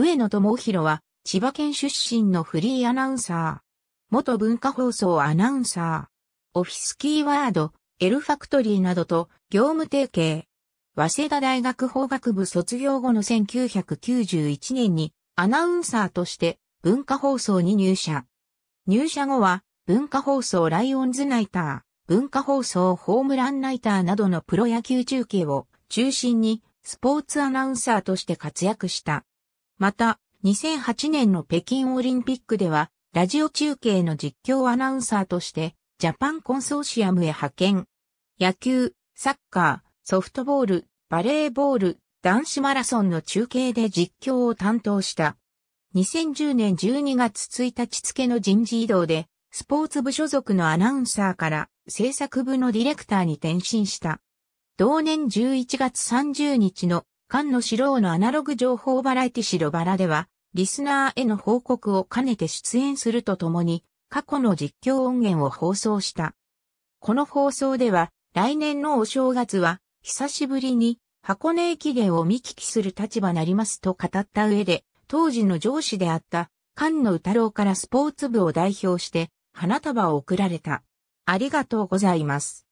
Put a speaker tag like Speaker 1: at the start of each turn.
Speaker 1: 上野智弘は、千葉
Speaker 2: 県出身のフリーアナウンサー。元文化放送アナウンサー。オフィスキーワード、エルファクトリーなどと業務提携。早稲田大学法学部卒業後の1991年にアナウンサーとして文化放送に入社。入社後は文化放送ライオンズナイター、文化放送ホームランナイターなどのプロ野球中継を中心にスポーツアナウンサーとして活躍した。また、2008年の北京オリンピックでは、ラジオ中継の実況アナウンサーとして、ジャパンコンソーシアムへ派遣。野球、サッカー、ソフトボール、バレーボール、男子マラソンの中継で実況を担当した。2010年12月1日付の人事異動で、スポーツ部所属のアナウンサーから制作部のディレクターに転身した。同年11月30日の菅野史郎のアナログ情報バラエティ白バラでは、リスナーへの報告を兼ねて出演するとともに、過去の実況音源を放送した。この放送では、来年のお正月は、久しぶりに箱根駅伝を見聞きする立場なりますと語った上で、当時の上司であった菅野太郎からスポーツ部を代表して花束を贈られた。あり
Speaker 1: がとうございます。